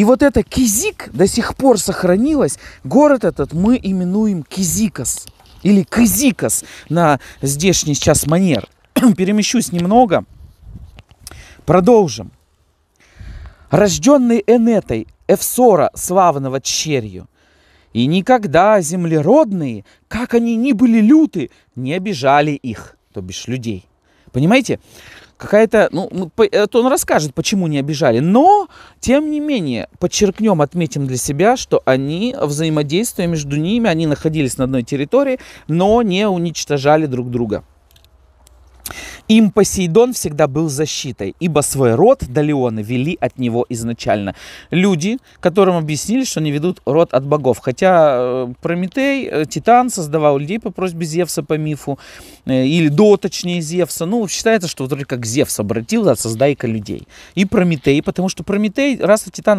И вот это Кизик до сих пор сохранилось. Город этот мы именуем Кизикос или Кизикос на здешний сейчас манер. Перемещусь немного. Продолжим. Рожденный Энетой, Эвсора, славного черью, и никогда землеродные, как они ни были люты, не обижали их, то бишь людей. Понимаете? Какая-то, ну, ну это он расскажет, почему не обижали. Но, тем не менее, подчеркнем, отметим для себя, что они, взаимодействие между ними, они находились на одной территории, но не уничтожали друг друга. Им Посейдон всегда был защитой, ибо свой род Далеоны вели от него изначально. Люди, которым объяснили, что они ведут род от богов. Хотя э, Прометей, э, Титан создавал людей по просьбе Зевса по мифу, э, или до, точнее, Зевса. Ну, считается, что вроде как Зевс обратил, да, создай-ка людей. И Прометей, потому что Прометей, раз Титан